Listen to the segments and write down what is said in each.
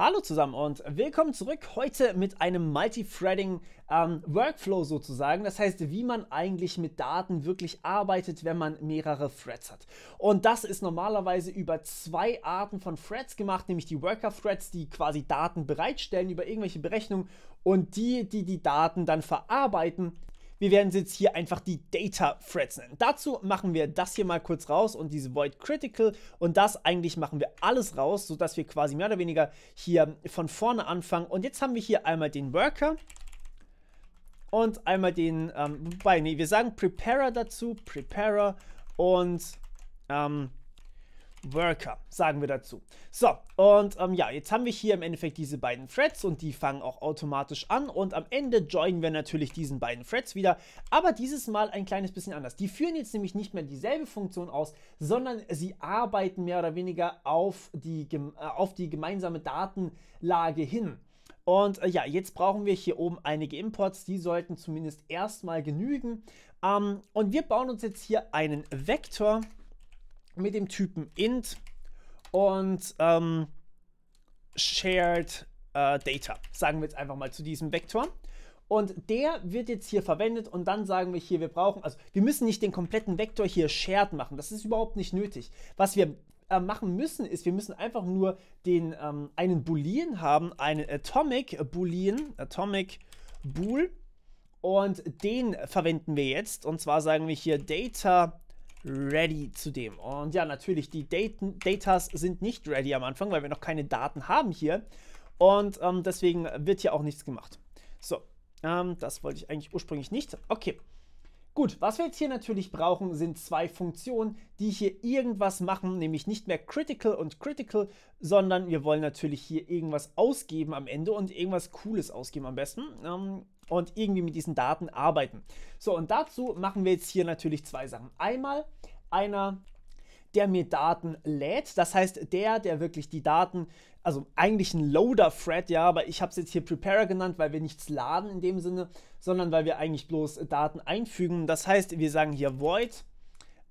Hallo zusammen und willkommen zurück heute mit einem Multithreading ähm, Workflow sozusagen. Das heißt, wie man eigentlich mit Daten wirklich arbeitet, wenn man mehrere Threads hat. Und das ist normalerweise über zwei Arten von Threads gemacht, nämlich die Worker-Threads, die quasi Daten bereitstellen über irgendwelche Berechnungen und die, die die Daten dann verarbeiten wir werden sie jetzt hier einfach die Data Threads nennen. Dazu machen wir das hier mal kurz raus und diese Void Critical und das eigentlich machen wir alles raus, sodass wir quasi mehr oder weniger hier von vorne anfangen. Und jetzt haben wir hier einmal den Worker und einmal den, ähm, wobei, nee, wir sagen Preparer dazu, Preparer und ähm, Worker, sagen wir dazu. So, und ähm, ja, jetzt haben wir hier im Endeffekt diese beiden Threads und die fangen auch automatisch an und am Ende joinen wir natürlich diesen beiden Threads wieder, aber dieses Mal ein kleines bisschen anders. Die führen jetzt nämlich nicht mehr dieselbe Funktion aus, sondern sie arbeiten mehr oder weniger auf die, äh, auf die gemeinsame Datenlage hin. Und äh, ja, jetzt brauchen wir hier oben einige Imports, die sollten zumindest erstmal genügen. Ähm, und wir bauen uns jetzt hier einen Vektor mit dem Typen int und ähm, shared äh, data, sagen wir jetzt einfach mal zu diesem Vektor. Und der wird jetzt hier verwendet und dann sagen wir hier, wir brauchen, also wir müssen nicht den kompletten Vektor hier shared machen, das ist überhaupt nicht nötig. Was wir äh, machen müssen, ist, wir müssen einfach nur den, ähm, einen Boolean haben, einen Atomic Boolean, Atomic Bool und den verwenden wir jetzt und zwar sagen wir hier data ready zu dem. Und ja, natürlich, die Daten, Datas sind nicht ready am Anfang, weil wir noch keine Daten haben hier. Und ähm, deswegen wird hier auch nichts gemacht. So, ähm, das wollte ich eigentlich ursprünglich nicht. Okay. Gut, was wir jetzt hier natürlich brauchen, sind zwei Funktionen, die hier irgendwas machen, nämlich nicht mehr critical und critical, sondern wir wollen natürlich hier irgendwas ausgeben am Ende und irgendwas Cooles ausgeben am besten. Ähm, und irgendwie mit diesen Daten arbeiten. So, und dazu machen wir jetzt hier natürlich zwei Sachen. Einmal einer, der mir Daten lädt, das heißt der, der wirklich die Daten, also eigentlich ein Loader-Thread, ja, aber ich habe es jetzt hier Preparer genannt, weil wir nichts laden in dem Sinne, sondern weil wir eigentlich bloß Daten einfügen. Das heißt, wir sagen hier void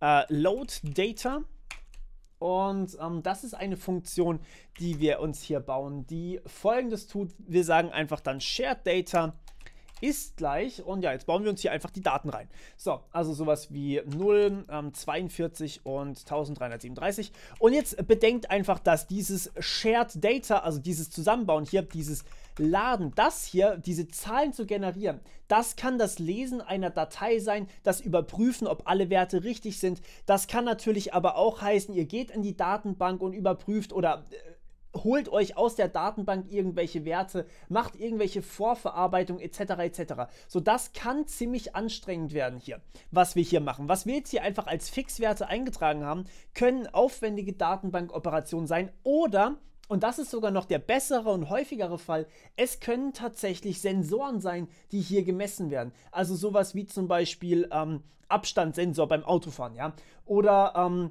äh, load data und ähm, das ist eine Funktion, die wir uns hier bauen, die folgendes tut. Wir sagen einfach dann shared data ist gleich, und ja, jetzt bauen wir uns hier einfach die Daten rein. So, also sowas wie 0, ähm, 42 und 1337. Und jetzt bedenkt einfach, dass dieses Shared Data, also dieses Zusammenbauen hier, dieses Laden, das hier, diese Zahlen zu generieren, das kann das Lesen einer Datei sein, das Überprüfen, ob alle Werte richtig sind. Das kann natürlich aber auch heißen, ihr geht in die Datenbank und überprüft oder... Äh, holt euch aus der Datenbank irgendwelche Werte, macht irgendwelche Vorverarbeitung etc. etc. So, das kann ziemlich anstrengend werden hier, was wir hier machen. Was wir jetzt hier einfach als Fixwerte eingetragen haben, können aufwendige Datenbankoperationen sein oder und das ist sogar noch der bessere und häufigere Fall. Es können tatsächlich Sensoren sein, die hier gemessen werden. Also sowas wie zum Beispiel ähm, Abstandssensor beim Autofahren, ja. Oder ähm,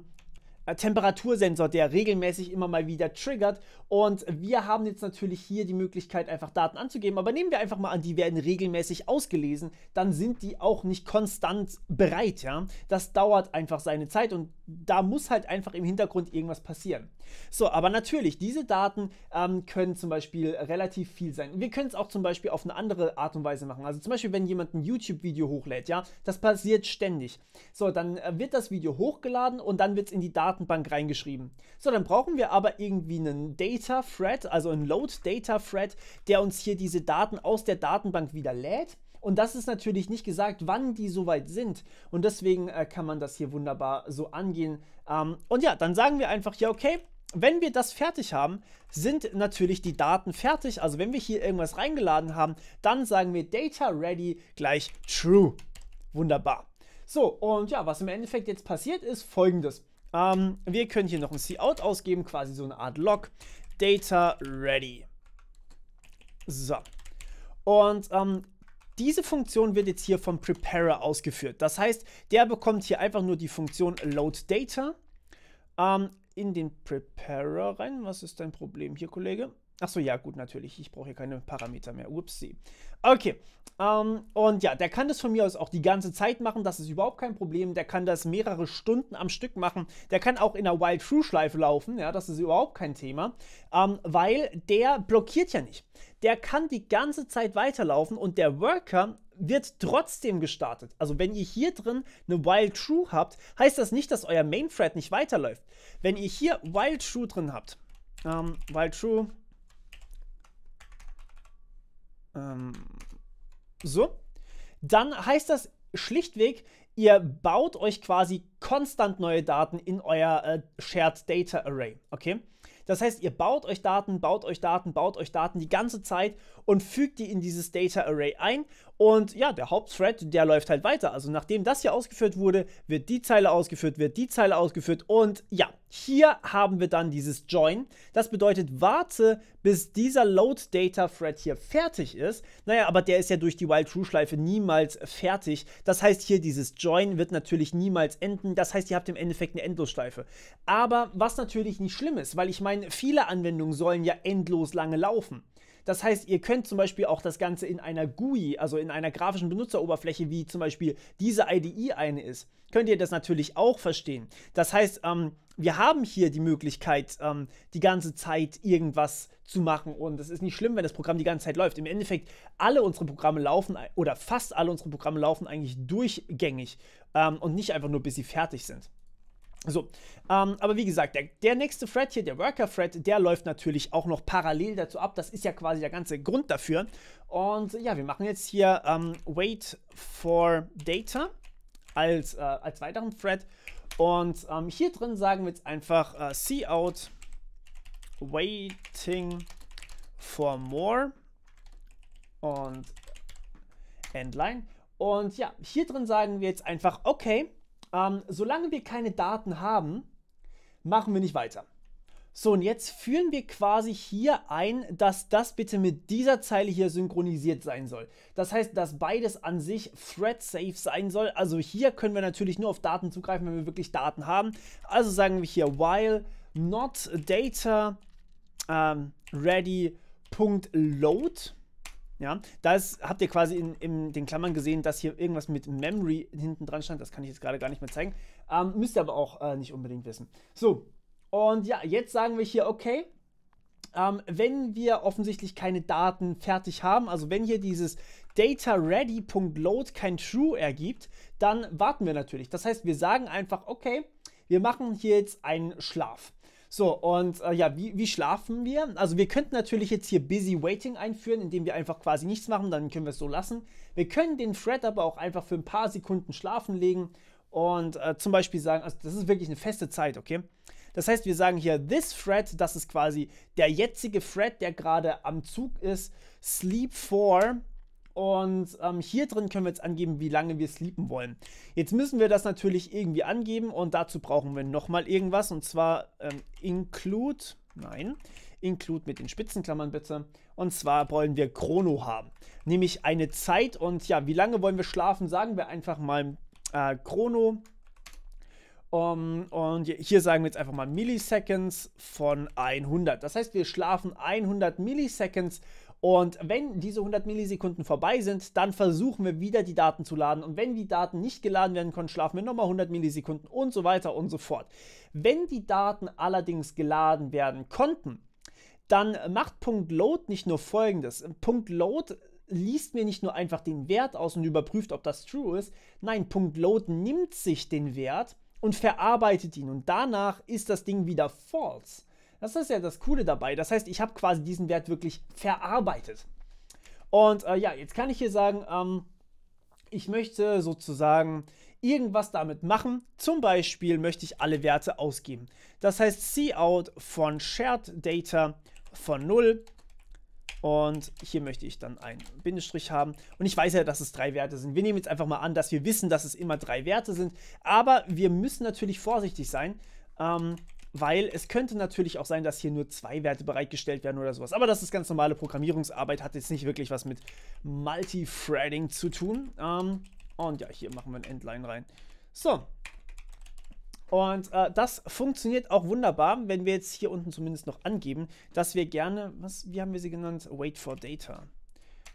äh, Temperatursensor, der regelmäßig immer mal wieder triggert. Und wir haben jetzt natürlich hier die Möglichkeit, einfach Daten anzugeben. Aber nehmen wir einfach mal an, die werden regelmäßig ausgelesen, dann sind die auch nicht konstant bereit. Ja? Das dauert einfach seine Zeit und da muss halt einfach im Hintergrund irgendwas passieren. So, aber natürlich, diese Daten ähm, können zum Beispiel relativ viel sein. Wir können es auch zum Beispiel auf eine andere Art und Weise machen. Also zum Beispiel, wenn jemand ein YouTube-Video hochlädt, ja, das passiert ständig. So, dann äh, wird das Video hochgeladen und dann wird es in die Datenbank reingeschrieben. So, dann brauchen wir aber irgendwie einen Data-Thread, also einen Load-Data-Thread, der uns hier diese Daten aus der Datenbank wieder lädt und das ist natürlich nicht gesagt, wann die soweit sind. Und deswegen äh, kann man das hier wunderbar so angehen. Ähm, und ja, dann sagen wir einfach, ja, okay, wenn wir das fertig haben, sind natürlich die Daten fertig. Also wenn wir hier irgendwas reingeladen haben, dann sagen wir Data Ready gleich True. Wunderbar. So, und ja, was im Endeffekt jetzt passiert ist, folgendes. Ähm, wir können hier noch ein Cout ausgeben, quasi so eine Art Log. Data Ready. So. Und ähm, diese Funktion wird jetzt hier vom Preparer ausgeführt. Das heißt, der bekommt hier einfach nur die Funktion LoadData ähm, in den Preparer rein. Was ist dein Problem hier, Kollege? Achso, ja, gut, natürlich. Ich brauche hier keine Parameter mehr. Upsi. Okay. Ähm, und ja, der kann das von mir aus auch die ganze Zeit machen, das ist überhaupt kein Problem. Der kann das mehrere Stunden am Stück machen. Der kann auch in einer Wild-True-Schleife laufen, ja, das ist überhaupt kein Thema, ähm, weil der blockiert ja nicht. Der kann die ganze Zeit weiterlaufen und der Worker wird trotzdem gestartet. Also wenn ihr hier drin eine Wild True habt, heißt das nicht, dass euer Main Thread nicht weiterläuft. Wenn ihr hier Wild True drin habt, ähm, Wild True, ähm, so. Dann heißt das schlichtweg, ihr baut euch quasi konstant neue Daten in euer äh, Shared Data Array. Okay? Das heißt, ihr baut euch Daten, baut euch Daten, baut euch Daten die ganze Zeit und fügt die in dieses Data Array ein und ja, der Hauptthread, der läuft halt weiter. Also nachdem das hier ausgeführt wurde, wird die Zeile ausgeführt, wird die Zeile ausgeführt. Und ja, hier haben wir dann dieses Join. Das bedeutet, warte, bis dieser Load Data Thread hier fertig ist. Naja, aber der ist ja durch die Wild True Schleife niemals fertig. Das heißt, hier dieses Join wird natürlich niemals enden. Das heißt, ihr habt im Endeffekt eine Endlosschleife. Aber was natürlich nicht schlimm ist, weil ich meine, viele Anwendungen sollen ja endlos lange laufen. Das heißt, ihr könnt zum Beispiel auch das Ganze in einer GUI, also in einer grafischen Benutzeroberfläche, wie zum Beispiel diese IDE eine ist, könnt ihr das natürlich auch verstehen. Das heißt, ähm, wir haben hier die Möglichkeit, ähm, die ganze Zeit irgendwas zu machen und es ist nicht schlimm, wenn das Programm die ganze Zeit läuft. Im Endeffekt, alle unsere Programme laufen oder fast alle unsere Programme laufen eigentlich durchgängig ähm, und nicht einfach nur, bis sie fertig sind. So, ähm, aber wie gesagt, der, der nächste Thread hier, der Worker-Thread, der läuft natürlich auch noch parallel dazu ab. Das ist ja quasi der ganze Grund dafür. Und ja, wir machen jetzt hier ähm, Wait for Data als, äh, als weiteren Thread. Und ähm, hier drin sagen wir jetzt einfach äh, out Waiting for More und Endline. Und ja, hier drin sagen wir jetzt einfach, okay, ähm, solange wir keine Daten haben, machen wir nicht weiter. So, und jetzt führen wir quasi hier ein, dass das bitte mit dieser Zeile hier synchronisiert sein soll. Das heißt, dass beides an sich thread-safe sein soll. Also hier können wir natürlich nur auf Daten zugreifen, wenn wir wirklich Daten haben. Also sagen wir hier while not data ähm, ready.load ja, das habt ihr quasi in, in, den Klammern gesehen, dass hier irgendwas mit Memory hinten dran stand. Das kann ich jetzt gerade gar nicht mehr zeigen. Ähm, müsst ihr aber auch äh, nicht unbedingt wissen. So, und ja, jetzt sagen wir hier, okay, ähm, wenn wir offensichtlich keine Daten fertig haben, also wenn hier dieses dataReady.load kein True ergibt, dann warten wir natürlich. Das heißt, wir sagen einfach, okay, wir machen hier jetzt einen Schlaf. So, und äh, ja, wie, wie schlafen wir? Also wir könnten natürlich jetzt hier Busy Waiting einführen, indem wir einfach quasi nichts machen, dann können wir es so lassen. Wir können den Thread aber auch einfach für ein paar Sekunden schlafen legen und äh, zum Beispiel sagen, also das ist wirklich eine feste Zeit, okay? Das heißt, wir sagen hier this thread, das ist quasi der jetzige Thread, der gerade am Zug ist, sleep for und ähm, hier drin können wir jetzt angeben, wie lange wir sleepen wollen. Jetzt müssen wir das natürlich irgendwie angeben und dazu brauchen wir nochmal irgendwas und zwar ähm, include, nein, include mit den Spitzenklammern bitte. Und zwar wollen wir Chrono haben, nämlich eine Zeit und ja, wie lange wollen wir schlafen, sagen wir einfach mal äh, Chrono. Um, und hier sagen wir jetzt einfach mal Milliseconds von 100. Das heißt, wir schlafen 100 Milliseconds und wenn diese 100 Millisekunden vorbei sind, dann versuchen wir wieder die Daten zu laden. Und wenn die Daten nicht geladen werden konnten, schlafen wir nochmal 100 Millisekunden und so weiter und so fort. Wenn die Daten allerdings geladen werden konnten, dann macht Punkt Load nicht nur folgendes. Punkt Load liest mir nicht nur einfach den Wert aus und überprüft, ob das true ist. Nein, Punkt Load nimmt sich den Wert und verarbeitet ihn und danach ist das Ding wieder false. Das ist ja das Coole dabei. Das heißt, ich habe quasi diesen Wert wirklich verarbeitet. Und äh, ja, jetzt kann ich hier sagen, ähm, ich möchte sozusagen irgendwas damit machen. Zum Beispiel möchte ich alle Werte ausgeben. Das heißt, cout von shared data von 0 und hier möchte ich dann einen Bindestrich haben. Und ich weiß ja, dass es drei Werte sind. Wir nehmen jetzt einfach mal an, dass wir wissen, dass es immer drei Werte sind. Aber wir müssen natürlich vorsichtig sein. Ähm, weil es könnte natürlich auch sein, dass hier nur zwei Werte bereitgestellt werden oder sowas. Aber das ist ganz normale Programmierungsarbeit, hat jetzt nicht wirklich was mit Multithreading zu tun. Ähm, und ja, hier machen wir ein Endline rein. So. Und äh, das funktioniert auch wunderbar, wenn wir jetzt hier unten zumindest noch angeben, dass wir gerne, was, wie haben wir sie genannt? Wait for Data.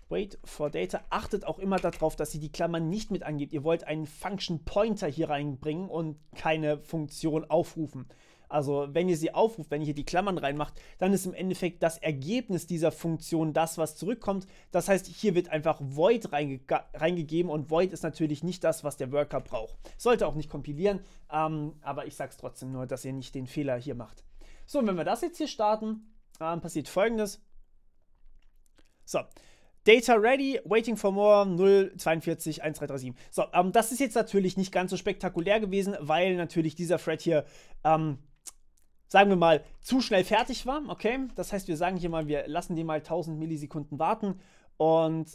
Wait for Data. Achtet auch immer darauf, dass ihr die Klammern nicht mit angebt. Ihr wollt einen Function Pointer hier reinbringen und keine Funktion aufrufen. Also wenn ihr sie aufruft, wenn ihr hier die Klammern reinmacht, dann ist im Endeffekt das Ergebnis dieser Funktion das, was zurückkommt. Das heißt, hier wird einfach Void reinge reingegeben und Void ist natürlich nicht das, was der Worker braucht. Sollte auch nicht kompilieren, ähm, aber ich sage es trotzdem nur, dass ihr nicht den Fehler hier macht. So, und wenn wir das jetzt hier starten, äh, passiert folgendes. So, Data ready, waiting for more 042 1337. So, ähm, das ist jetzt natürlich nicht ganz so spektakulär gewesen, weil natürlich dieser Thread hier ähm, sagen wir mal, zu schnell fertig war. Okay, das heißt, wir sagen hier mal, wir lassen die mal 1000 Millisekunden warten und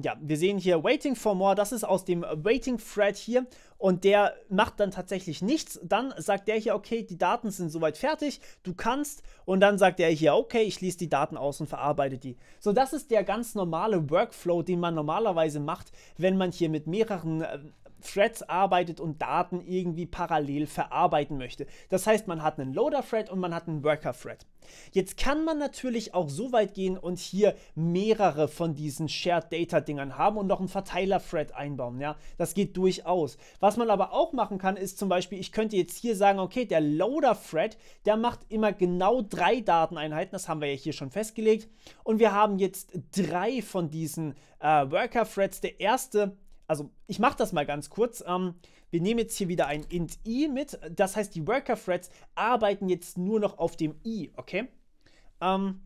ja, wir sehen hier Waiting for More, das ist aus dem Waiting Thread hier und der macht dann tatsächlich nichts. Dann sagt der hier, okay, die Daten sind soweit fertig, du kannst und dann sagt er hier, okay, ich schließe die Daten aus und verarbeite die. So, das ist der ganz normale Workflow, den man normalerweise macht, wenn man hier mit mehreren äh, Threads arbeitet und Daten irgendwie parallel verarbeiten möchte. Das heißt, man hat einen Loader-Thread und man hat einen Worker-Thread. Jetzt kann man natürlich auch so weit gehen und hier mehrere von diesen Shared-Data-Dingern haben und noch einen Verteiler-Thread einbauen. Ja? Das geht durchaus. Was man aber auch machen kann, ist zum Beispiel, ich könnte jetzt hier sagen, okay, der Loader-Thread, der macht immer genau drei Dateneinheiten, das haben wir ja hier schon festgelegt. Und wir haben jetzt drei von diesen äh, Worker-Threads. Der erste also ich mache das mal ganz kurz. Ähm, wir nehmen jetzt hier wieder ein int i mit. Das heißt, die Worker-Threads arbeiten jetzt nur noch auf dem i, okay? Ähm,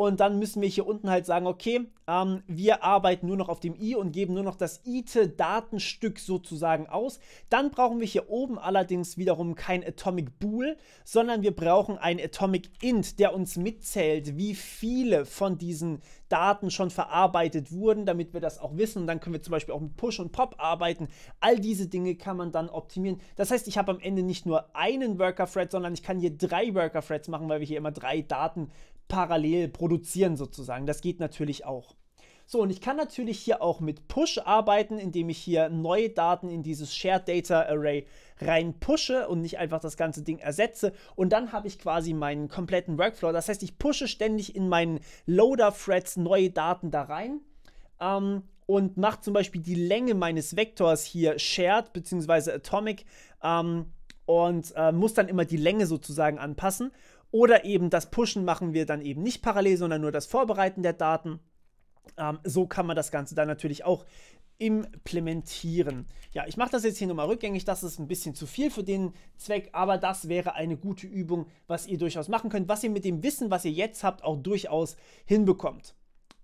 und dann müssen wir hier unten halt sagen, okay, ähm, wir arbeiten nur noch auf dem i und geben nur noch das ite-Datenstück sozusagen aus. Dann brauchen wir hier oben allerdings wiederum kein Atomic Bool, sondern wir brauchen ein Atomic Int, der uns mitzählt, wie viele von diesen Daten schon verarbeitet wurden, damit wir das auch wissen. Und dann können wir zum Beispiel auch mit Push und Pop arbeiten. All diese Dinge kann man dann optimieren. Das heißt, ich habe am Ende nicht nur einen Worker-Thread, sondern ich kann hier drei Worker-Threads machen, weil wir hier immer drei Daten parallel produzieren sozusagen. Das geht natürlich auch. So, und ich kann natürlich hier auch mit Push arbeiten, indem ich hier neue Daten in dieses Shared Data Array rein pushe und nicht einfach das ganze Ding ersetze. Und dann habe ich quasi meinen kompletten Workflow. Das heißt, ich pushe ständig in meinen Loader-Threads neue Daten da rein. Ähm, und mache zum Beispiel die Länge meines Vektors hier shared bzw. atomic ähm, und äh, muss dann immer die Länge sozusagen anpassen. Oder eben das Pushen machen wir dann eben nicht parallel, sondern nur das Vorbereiten der Daten. Ähm, so kann man das Ganze dann natürlich auch implementieren. Ja, ich mache das jetzt hier nochmal rückgängig, das ist ein bisschen zu viel für den Zweck, aber das wäre eine gute Übung, was ihr durchaus machen könnt, was ihr mit dem Wissen, was ihr jetzt habt, auch durchaus hinbekommt.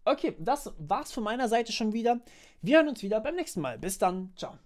Okay, das war's von meiner Seite schon wieder. Wir hören uns wieder beim nächsten Mal. Bis dann, ciao.